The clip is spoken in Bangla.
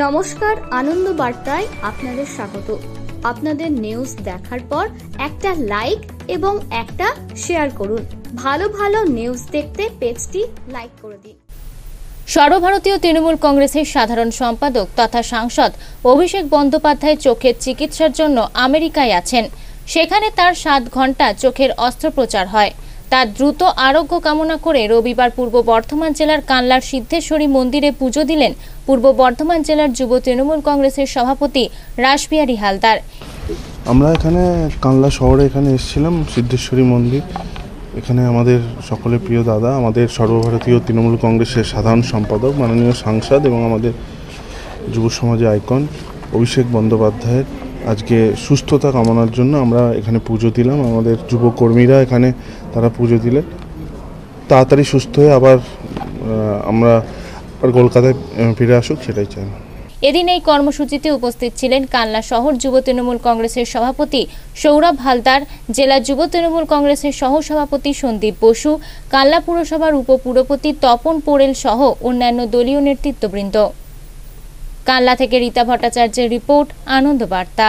নমস্কার আনন্দ বার্তায় আপনাদের স্বাগত আপনাদের নিউজ দেখার পর একটা লাইক এবং একটা শেয়ার করুন ভালো ভালো নিউজ দেখতে পেজটি লাইক করে দিন সর্বভারতীয় তৃণমূল কংগ্রেসের সাধারণ সম্পাদক তথা সাংসদ অভিষেক বন্দ্যোপাধ্যায় চোখের চিকিৎসার জন্য আমেরিকায় আছেন সেখানে তার সাত ঘন্টা চোখের অস্ত্রোপচার হয় তার দ্রুত আরোগ্য কামনা করে রবিবার পূর্ব বর্ধমান জেলার কানলার সিদ্ধেশ্বরী মন্দিরে পুজো দিলেন পূর্ব বর্ধমান জেলার যুব তৃণমূল কংগ্রেসের সভাপতি রাসবিহারী হালদার আমরা এখানে কানলা শহরে এখানে এসেছিলাম সিদ্ধেশ্বরী মন্দির এখানে আমাদের সকলের প্রিয় দাদা আমাদের সর্বভারতীয় তৃণমূল কংগ্রেসের সাধারণ সম্পাদক মাননীয় সাংসদ এবং আমাদের যুব সমাজের আইকন অভিষেক বন্দ্যোপাধ্যায়ের আজকে সুস্থতা কামনার জন্য আমরা এখানে পুজো দিলাম আমাদের যুবকর্মীরা এখানে তারা পুজো দিলে তাড়াতাড়ি সুস্থ হয়ে আবার আমরা কলকাতায় ফিরে আসুক সেটাই চাই এদিন এই কর্মসূচিতে উপস্থিত ছিলেন কান্না শহর যুব তৃণমূল কংগ্রেসের সভাপতি সৌরভ হালদার জেলা যুব তৃণমূল কংগ্রেসের সহসভাপতি সন্দীপ বসু কান্না পুরসভার উপপুরপতি তপন পোড়েল সহ অন্যান্য দলীয় নেতৃত্ববৃন্দ কাল্লা থেকে রীতা ভট্টাচার্যের রিপোর্ট আনন্দবার্তা